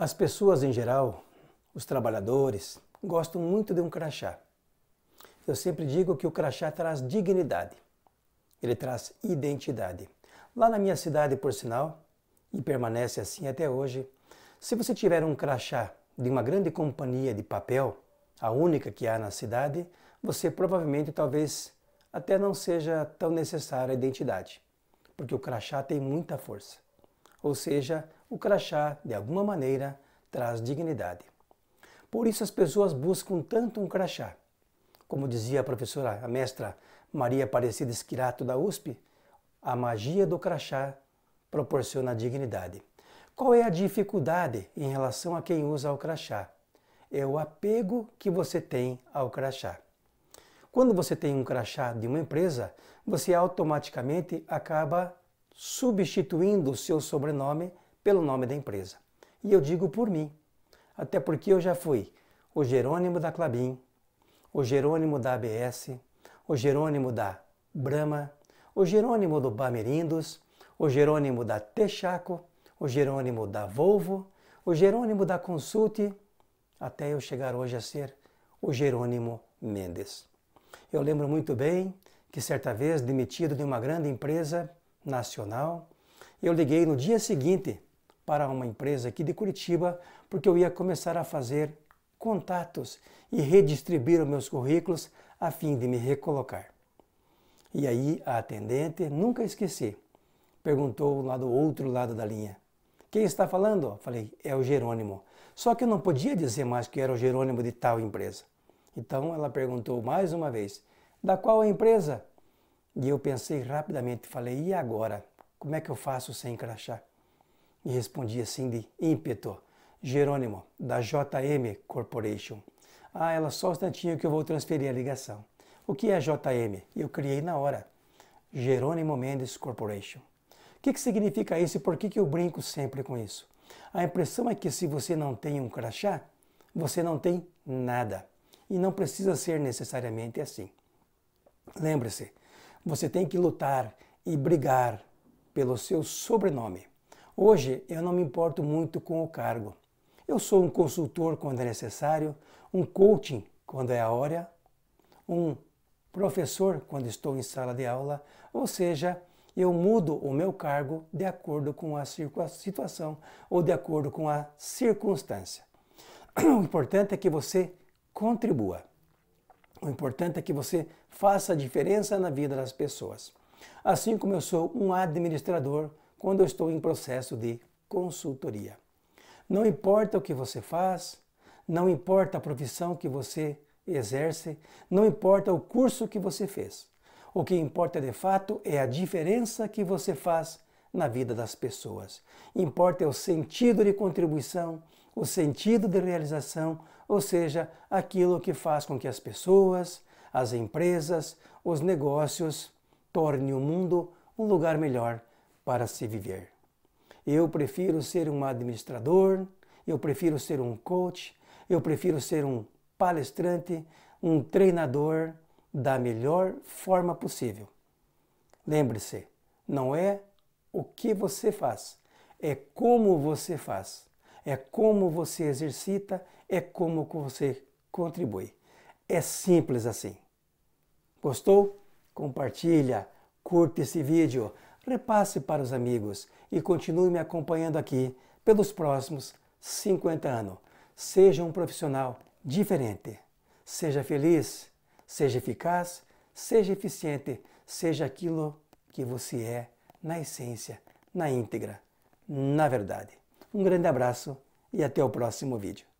As pessoas em geral, os trabalhadores, gostam muito de um crachá. Eu sempre digo que o crachá traz dignidade, ele traz identidade. Lá na minha cidade, por sinal, e permanece assim até hoje, se você tiver um crachá de uma grande companhia de papel, a única que há na cidade, você provavelmente talvez até não seja tão necessária a identidade, porque o crachá tem muita força. Ou seja, o crachá, de alguma maneira, traz dignidade. Por isso as pessoas buscam tanto um crachá. Como dizia a professora, a mestra Maria Aparecida Esquirato da USP, a magia do crachá proporciona dignidade. Qual é a dificuldade em relação a quem usa o crachá? É o apego que você tem ao crachá. Quando você tem um crachá de uma empresa, você automaticamente acaba substituindo o seu sobrenome pelo nome da empresa. E eu digo por mim, até porque eu já fui o Jerônimo da Clabin, o Jerônimo da ABS, o Jerônimo da Brahma, o Jerônimo do Bamerindos, o Jerônimo da Texaco, o Jerônimo da Volvo, o Jerônimo da Consulte, até eu chegar hoje a ser o Jerônimo Mendes. Eu lembro muito bem que certa vez, demitido de uma grande empresa nacional, eu liguei no dia seguinte para uma empresa aqui de Curitiba, porque eu ia começar a fazer contatos e redistribuir os meus currículos a fim de me recolocar. E aí a atendente, nunca esqueci, perguntou lá do outro lado da linha: Quem está falando? Falei: É o Jerônimo. Só que eu não podia dizer mais que era o Jerônimo de tal empresa. Então ela perguntou mais uma vez: Da qual a empresa? E eu pensei rapidamente, falei: E agora? Como é que eu faço sem crachá? E respondi assim de ímpeto: Jerônimo, da JM Corporation. Ah, ela só um instantinho que eu vou transferir a ligação. O que é a JM? Eu criei na hora. Jerônimo Mendes Corporation. O que, que significa isso e por que, que eu brinco sempre com isso? A impressão é que se você não tem um crachá, você não tem nada. E não precisa ser necessariamente assim. Lembre-se, você tem que lutar e brigar pelo seu sobrenome. Hoje eu não me importo muito com o cargo. Eu sou um consultor quando é necessário, um coaching quando é a hora, um professor quando estou em sala de aula, ou seja, eu mudo o meu cargo de acordo com a situação ou de acordo com a circunstância. O importante é que você contribua. O importante é que você faça a diferença na vida das pessoas. Assim como eu sou um administrador, quando eu estou em processo de consultoria. Não importa o que você faz, não importa a profissão que você exerce, não importa o curso que você fez. O que importa de fato é a diferença que você faz na vida das pessoas. Importa é o sentido de contribuição, o sentido de realização, ou seja, aquilo que faz com que as pessoas, as empresas, os negócios tornem o mundo um lugar melhor para se viver. Eu prefiro ser um administrador, eu prefiro ser um coach, eu prefiro ser um palestrante, um treinador da melhor forma possível. Lembre-se, não é o que você faz, é como você faz, é como você exercita, é como você contribui. É simples assim. Gostou? Compartilha, curte esse vídeo repasse para os amigos e continue me acompanhando aqui pelos próximos 50 anos. Seja um profissional diferente. Seja feliz, seja eficaz, seja eficiente, seja aquilo que você é na essência, na íntegra, na verdade. Um grande abraço e até o próximo vídeo.